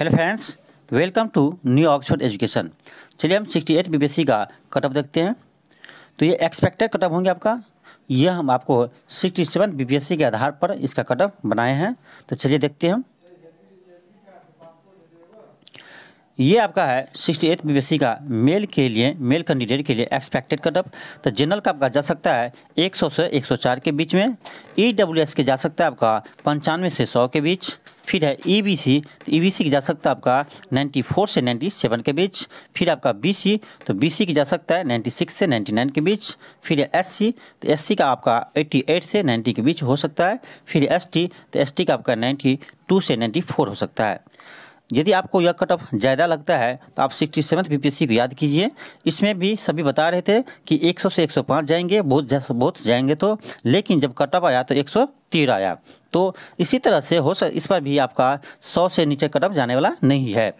hello friends welcome to new Oxford education चलिए हम 68 BBC का कट ऑफ देखते हैं तो ये एक्सपेक्टेड कट ऑफ होंगे आपका यह हम आपको 67 बीबीसी के आधार पर इसका कट ऑफ बनाए हैं तो चलिए देखते हैं हम ये आपका है सिक्सटी एट बीबीसी का मेल के लिए मेल कैंडिडेट के लिए एक्सपेक्टेड कटअप तो जनरल का आपका जा सकता है 100 से 104 के बीच में ई e के जा सकता है आपका पंचानवे से सौ के बीच फिर है ई बी सी तो ई बी सी की जा सकता है आपका नाइन्टी फोर से नाइन्टी सेवन के बीच फिर आपका बी सी तो बी सी की जा सकता है नाइन्टी सिक्स से नाइन्टी नाइन के बीच फिर है एस सी तो एस सी का आपका एट्टी एट से नाइन्टी के बीच हो सकता है फिर एस टी तो एस टी का आपका नाइन्टी टू से नाइन्टी फोर हो सकता है यदि आपको यह कट ऑफ ज़्यादा लगता है तो आप सिक्सटी सेवन्थ बी को याद कीजिए इसमें भी सभी बता रहे थे कि 100 से 105 जाएंगे बहुत जा, बहुत जाएंगे तो लेकिन जब कट ऑफ आया तो तीर आया तो इसी तरह से हो सक इस पर भी आपका 100 से नीचे कट ऑफ जाने वाला नहीं है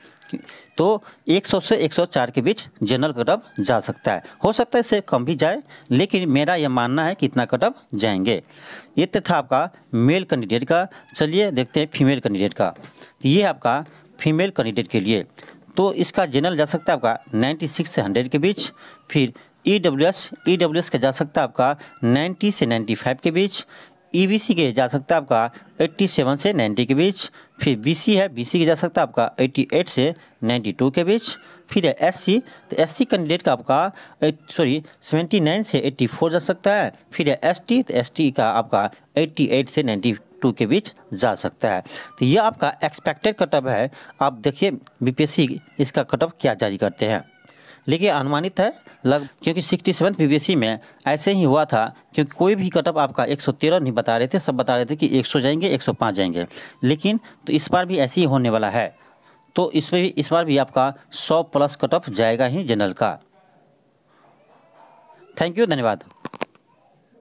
तो 100 से 104 के बीच जनरल कट ऑफ जा सकता है हो सकता है इससे कम भी जाए लेकिन मेरा यह मानना है कि इतना कट ऑफ जाएंगे ये तो था आपका मेल कैंडिडेट का चलिए देखते हैं फीमेल कैंडिडेट का तो ये आपका फीमेल कैंडिडेट के लिए तो इसका जनरल जा सकता है आपका 96 से हंड्रेड के बीच फिर E W S E W S का जा सकता है आपका 90 से 95 के बीच ईबीसी e के जा सकता है आपका 87 से 90 के बीच फिर बीसी है बीसी के जा सकता है आपका 88 से 92 के बीच फिर है एससी तो एससी कैंडिडेट का आपका सॉरी 79 से 84 जा सकता है फिर है एसटी तो एसटी का आपका 88 से नाइन्टी टू के बीच जा सकता है तो ये आपका एक्सपेक्टेड कटअप है आप देखिए बीपीएससी इसका कटअप क्या जारी करते हैं लेकिन अनुमानित है लग क्योंकि सिक्सटी सेवन पी में ऐसे ही हुआ था क्योंकि कोई भी कटअप आपका 113 नहीं बता रहे थे सब बता रहे थे कि 100 जाएंगे 105 जाएंगे लेकिन तो इस बार भी ऐसे ही होने वाला है तो इस पर भी इस बार भी आपका 100 प्लस कटअप जाएगा ही जनरल का थैंक यू धन्यवाद